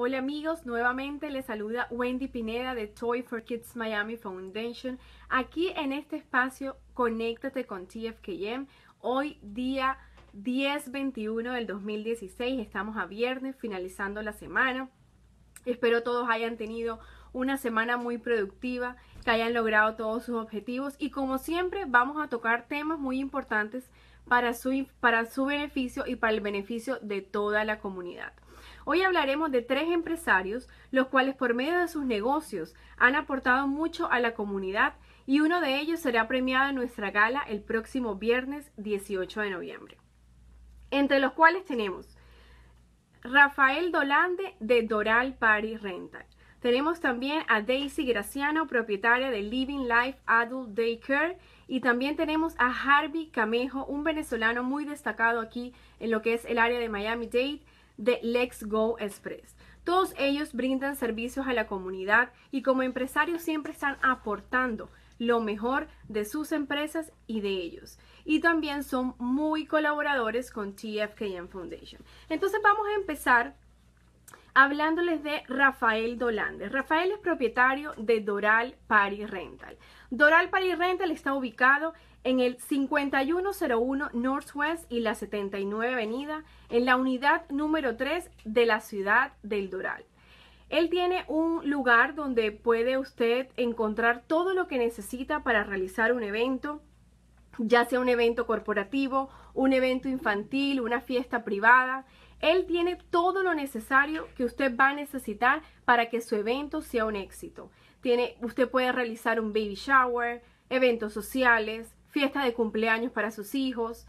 Hola amigos, nuevamente les saluda Wendy Pineda de Toy for Kids Miami Foundation. Aquí en este espacio, conéctate con TFKM. Hoy día 10-21 del 2016, estamos a viernes, finalizando la semana. Espero todos hayan tenido una semana muy productiva, que hayan logrado todos sus objetivos y como siempre vamos a tocar temas muy importantes para su, para su beneficio y para el beneficio de toda la comunidad. Hoy hablaremos de tres empresarios, los cuales por medio de sus negocios han aportado mucho a la comunidad y uno de ellos será premiado en nuestra gala el próximo viernes 18 de noviembre. Entre los cuales tenemos Rafael Dolande de Doral Party Rental. Tenemos también a Daisy Graciano, propietaria de Living Life Adult Daycare. Y también tenemos a Harvey Camejo, un venezolano muy destacado aquí en lo que es el área de Miami Dade, de Let's Go Express. Todos ellos brindan servicios a la comunidad y como empresarios siempre están aportando lo mejor de sus empresas y de ellos. Y también son muy colaboradores con TFKM Foundation. Entonces vamos a empezar hablándoles de Rafael Dolandes. Rafael es propietario de Doral Party Rental. Doral Party Rental está ubicado en el 5101 Northwest y la 79 Avenida, en la unidad número 3 de la ciudad del Doral. Él tiene un lugar donde puede usted encontrar todo lo que necesita para realizar un evento, ya sea un evento corporativo un evento infantil, una fiesta privada. Él tiene todo lo necesario que usted va a necesitar para que su evento sea un éxito. Tiene, usted puede realizar un baby shower, eventos sociales, fiesta de cumpleaños para sus hijos,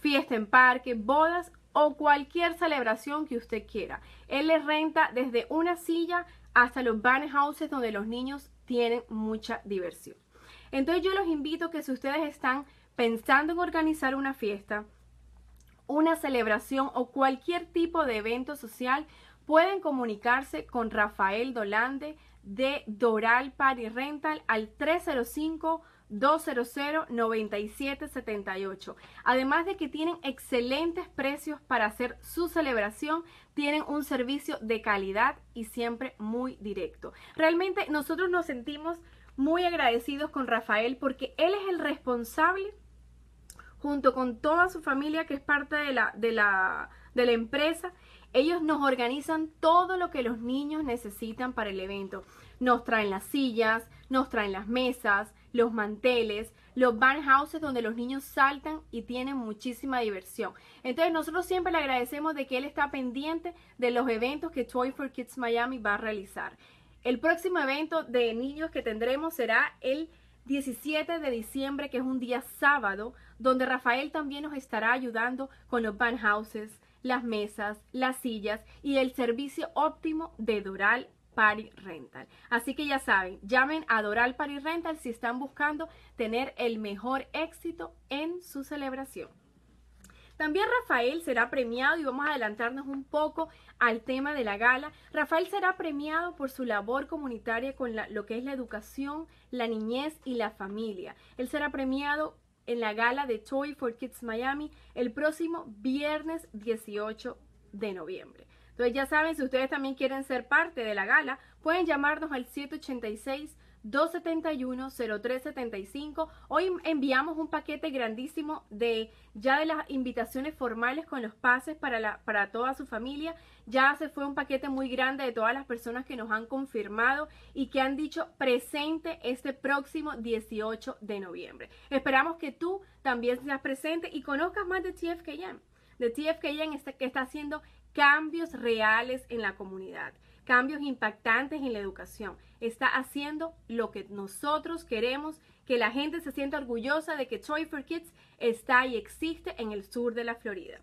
fiesta en parque, bodas o cualquier celebración que usted quiera. Él le renta desde una silla hasta los bouncy houses donde los niños tienen mucha diversión. Entonces yo los invito que si ustedes están pensando en organizar una fiesta, una celebración o cualquier tipo de evento social, pueden comunicarse con Rafael Dolande de Doral Party Rental al 305 200-9778. Además de que tienen excelentes precios para hacer su celebración, tienen un servicio de calidad y siempre muy directo. Realmente nosotros nos sentimos muy agradecidos con Rafael porque él es el responsable, junto con toda su familia que es parte de la, de la, de la empresa, ellos nos organizan todo lo que los niños necesitan para el evento. Nos traen las sillas, nos traen las mesas, los manteles, los bounce houses donde los niños saltan y tienen muchísima diversión. Entonces nosotros siempre le agradecemos de que él está pendiente de los eventos que Toy for Kids Miami va a realizar. El próximo evento de niños que tendremos será el 17 de diciembre, que es un día sábado, donde Rafael también nos estará ayudando con los van las mesas, las sillas y el servicio óptimo de Doral Party Rental. Así que ya saben, llamen a Doral Party Rental si están buscando tener el mejor éxito en su celebración. También Rafael será premiado y vamos a adelantarnos un poco al tema de la gala. Rafael será premiado por su labor comunitaria con lo que es la educación, la niñez y la familia. Él será premiado en la gala de Toy for Kids Miami el próximo viernes 18 de noviembre. Entonces ya saben, si ustedes también quieren ser parte de la gala, pueden llamarnos al 786 271-0375. Hoy enviamos un paquete grandísimo de ya de las invitaciones formales con los pases para, la, para toda su familia. Ya se fue un paquete muy grande de todas las personas que nos han confirmado y que han dicho presente este próximo 18 de noviembre. Esperamos que tú también seas presente y conozcas más de TFKM. De TFKM este, que está haciendo cambios reales en la comunidad cambios impactantes en la educación. Está haciendo lo que nosotros queremos, que la gente se sienta orgullosa de que Toy for Kids está y existe en el sur de la Florida.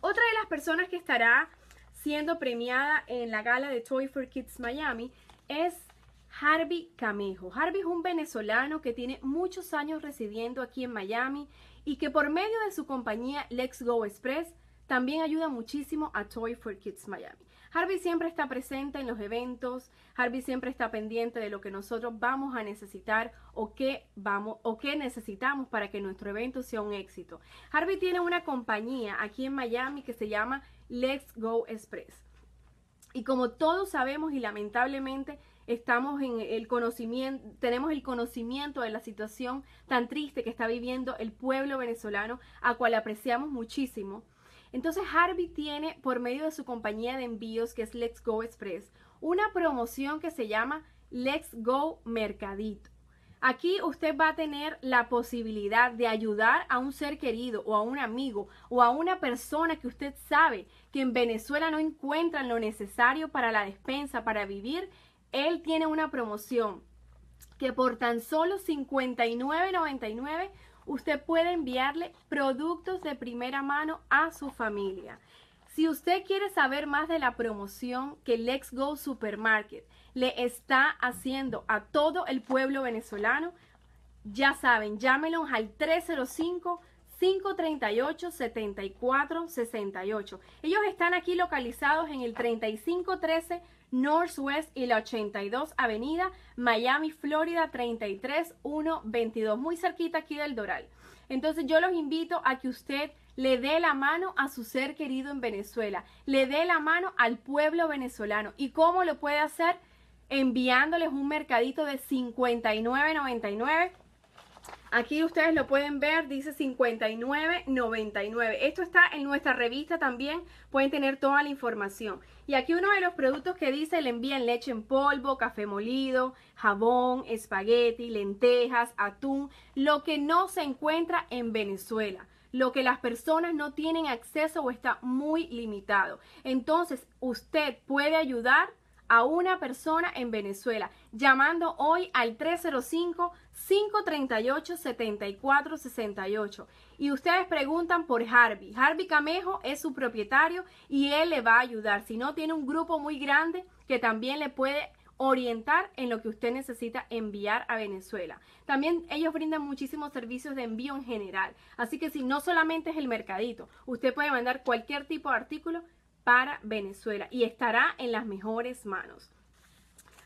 Otra de las personas que estará siendo premiada en la gala de Toy for Kids Miami es Harvey Camejo. Harvey es un venezolano que tiene muchos años residiendo aquí en Miami y que por medio de su compañía Let's Go Express también ayuda muchísimo a Toy for Kids Miami. Harvey siempre está presente en los eventos, Harvey siempre está pendiente de lo que nosotros vamos a necesitar o qué vamos o necesitamos para que nuestro evento sea un éxito. Harvey tiene una compañía aquí en Miami que se llama Let's Go Express. Y como todos sabemos y lamentablemente estamos en el conocimiento, tenemos el conocimiento de la situación tan triste que está viviendo el pueblo venezolano, a cual apreciamos muchísimo. Entonces Harvey tiene, por medio de su compañía de envíos que es Let's Go Express, una promoción que se llama Let's Go Mercadito. Aquí usted va a tener la posibilidad de ayudar a un ser querido o a un amigo o a una persona que usted sabe que en Venezuela no encuentran lo necesario para la despensa, para vivir. Él tiene una promoción que por tan solo 59.99 usted puede enviarle productos de primera mano a su familia. Si usted quiere saber más de la promoción que Let's Go Supermarket le está haciendo a todo el pueblo venezolano, ya saben, llámenos al 305 538 7468 Ellos están aquí localizados en el 3513 Northwest y la 82 Avenida, Miami, Florida 33122, muy cerquita aquí del Doral. Entonces yo los invito a que usted le dé la mano a su ser querido en Venezuela, le dé la mano al pueblo venezolano. ¿Y cómo lo puede hacer? Enviándoles un mercadito de 59.99 Aquí ustedes lo pueden ver, dice 59.99. Esto está en nuestra revista también, pueden tener toda la información. Y aquí uno de los productos que dice le envían leche en polvo, café molido, jabón, espagueti, lentejas, atún, lo que no se encuentra en Venezuela lo que las personas no tienen acceso o está muy limitado. Entonces, usted puede ayudar a una persona en Venezuela llamando hoy al 305 538-7468. Y ustedes preguntan por Harvey. Harvey Camejo es su propietario y él le va a ayudar. Si no, tiene un grupo muy grande que también le puede orientar en lo que usted necesita enviar a Venezuela. También ellos brindan muchísimos servicios de envío en general. Así que si no solamente es el mercadito, usted puede mandar cualquier tipo de artículo para Venezuela y estará en las mejores manos.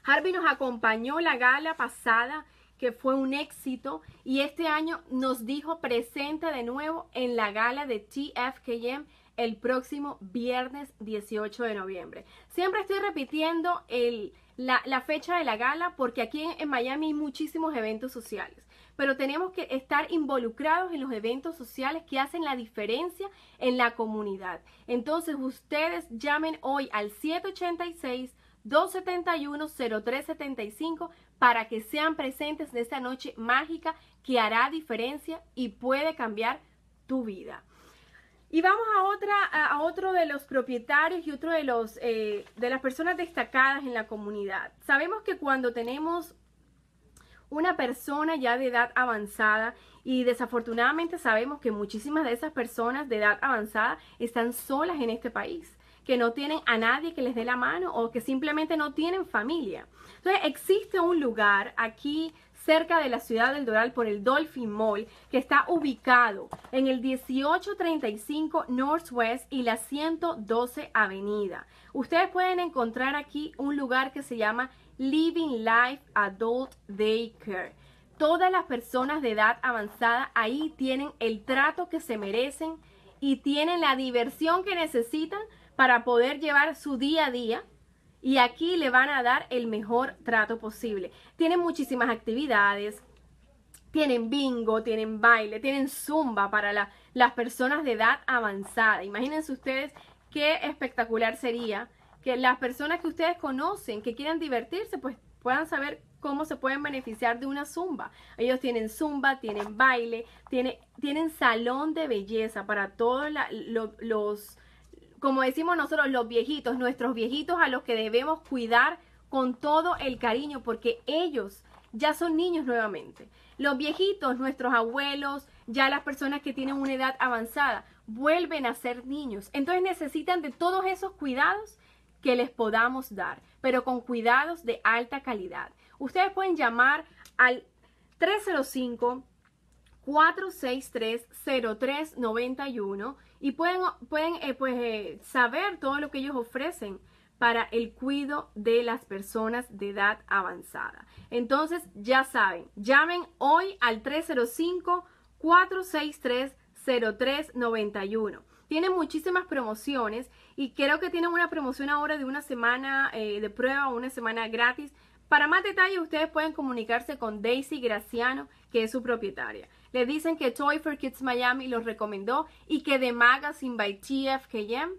Harvey nos acompañó la gala pasada que fue un éxito y este año nos dijo presente de nuevo en la gala de TFKM el próximo viernes 18 de noviembre. Siempre estoy repitiendo el, la, fecha de la gala porque aquí en, en Miami hay muchísimos eventos sociales, pero tenemos que estar involucrados en los eventos sociales que hacen la diferencia en la comunidad. Entonces ustedes llamen hoy al 786. 271-0375 para que sean presentes en esta noche mágica que hará diferencia y puede cambiar tu vida. Y vamos a, otra, a otro de los propietarios y otro de, los, eh, de las personas destacadas en la comunidad. Sabemos que cuando tenemos una persona ya de edad avanzada y desafortunadamente sabemos que muchísimas de esas personas de edad avanzada están solas en este país que no tienen a nadie que les dé la mano o que simplemente no tienen familia. Entonces existe un lugar aquí cerca de la ciudad del Doral por el Dolphin Mall, que está ubicado en el 1835 Northwest y la 112 Avenida. Ustedes pueden encontrar aquí un lugar que se llama Living Life Adult Daycare. Todas las personas de edad avanzada ahí tienen el trato que se merecen y tienen la diversión que necesitan para poder llevar su día a día y aquí le van a dar el mejor trato posible. Tienen muchísimas actividades, tienen bingo, tienen baile, tienen zumba para las personas de edad avanzada. Imagínense ustedes qué espectacular sería que las personas que ustedes conocen, que quieran divertirse, pues puedan saber cómo se pueden beneficiar de una zumba. Ellos tienen zumba, tienen baile, tienen salón de belleza para todos los como decimos nosotros, los viejitos, nuestros viejitos a los que debemos cuidar con todo el cariño, porque ellos ya son niños nuevamente. Los viejitos, nuestros abuelos, ya las personas que tienen una edad avanzada, vuelven a ser niños. Entonces necesitan de todos esos cuidados que les podamos dar, pero con cuidados de alta calidad. Ustedes pueden llamar al 305 463-0391 y pueden, pueden eh, pues, eh, saber todo lo que ellos ofrecen para el cuidado de las personas de edad avanzada. Entonces, ya saben, llamen hoy al 305-463-0391. Tienen muchísimas promociones y creo que tienen una promoción ahora de una semana eh, de prueba, una semana gratis. Para más detalles, ustedes pueden comunicarse con Daisy Graciano, que es su propietaria. Le dicen que Toy for Kids Miami los recomendó y que The Magazine by TFKM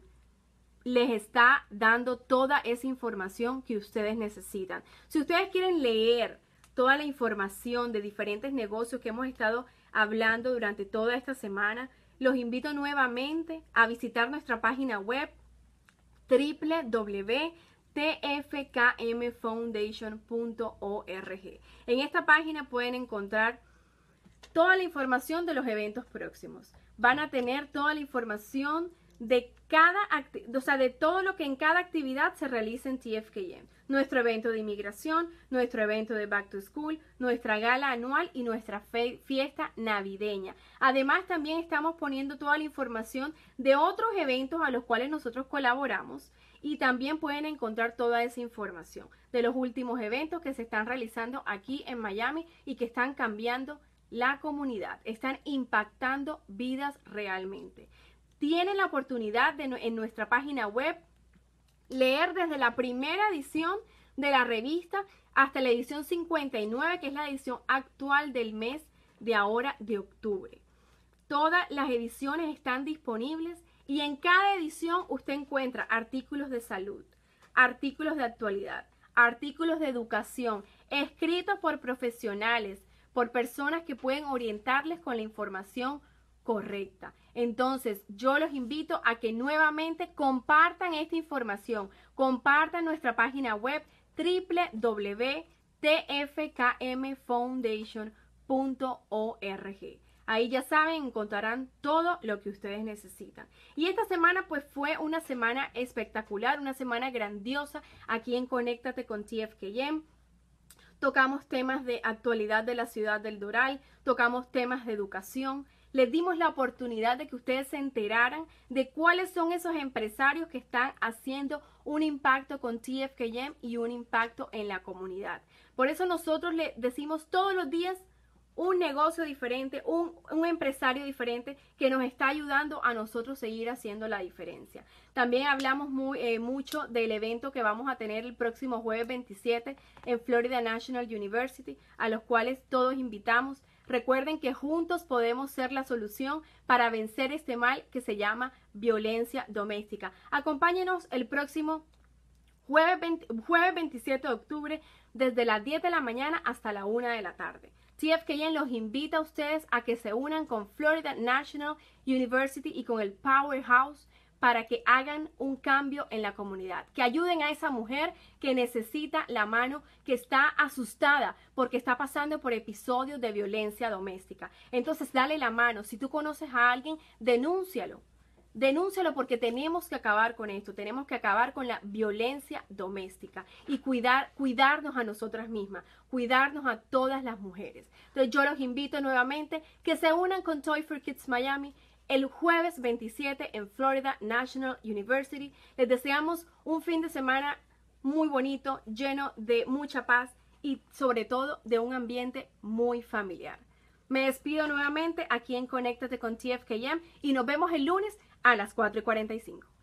les está dando toda esa información que ustedes necesitan. Si ustedes quieren leer toda la información de diferentes negocios que hemos estado hablando durante toda esta semana, los invito nuevamente a visitar nuestra página web www.tfkmfoundation.org. En esta página pueden encontrar toda la información de los eventos próximos. Van a tener toda la información de cada, o sea, de todo lo que en cada actividad se realiza en TFKM. Nuestro evento de inmigración, nuestro evento de Back to School, nuestra gala anual y nuestra fiesta navideña. Además, también estamos poniendo toda la información de otros eventos a los cuales nosotros colaboramos y también pueden encontrar toda esa información de los últimos eventos que se están realizando aquí en Miami y que están cambiando la comunidad, están impactando vidas realmente. Tienen la oportunidad de en nuestra página web leer desde la primera edición de la revista hasta la edición 59, que es la edición actual del mes de ahora de octubre. Todas las ediciones están disponibles y en cada edición usted encuentra artículos de salud, artículos de actualidad, artículos de educación, escritos por profesionales, por personas que pueden orientarles con la información correcta. Entonces, yo los invito a que nuevamente compartan esta información, compartan nuestra página web www.tfkmfoundation.org. Ahí ya saben, encontrarán todo lo que ustedes necesitan. Y esta semana pues fue una semana espectacular, una semana grandiosa aquí en Conéctate con TFKM tocamos temas de actualidad de la ciudad del Doral, tocamos temas de educación. Les dimos la oportunidad de que ustedes se enteraran de cuáles son esos empresarios que están haciendo un impacto con TFKM y un impacto en la comunidad. Por eso nosotros le decimos todos los días un negocio diferente, un, empresario diferente que nos está ayudando a nosotros seguir haciendo la diferencia. También hablamos eh, mucho del evento que vamos a tener el próximo jueves 27 en Florida National University, a los cuales todos invitamos. Recuerden que juntos podemos ser la solución para vencer este mal que se llama violencia doméstica. Acompáñenos el próximo jueves, 27 de octubre desde las 10 de la mañana hasta la 1 de la tarde. CFK los invita a ustedes a que se unan con Florida National University y con el Powerhouse para que hagan un cambio en la comunidad, que ayuden a esa mujer que necesita la mano, que está asustada porque está pasando por episodios de violencia doméstica. Entonces, dale la mano. Si tú conoces a alguien, denúncialo denúncialo porque tenemos que acabar con esto, tenemos que acabar con la violencia doméstica y cuidar, cuidarnos a nosotras mismas, cuidarnos a todas las mujeres. Entonces yo los invito nuevamente que se unan con Toy for Kids Miami el jueves 27 en Florida National University. Les deseamos un fin de semana muy bonito, lleno de mucha paz y sobre todo de un ambiente muy familiar. Me despido nuevamente aquí en Conéctate con TFKM y nos vemos el lunes a las 4 y 45.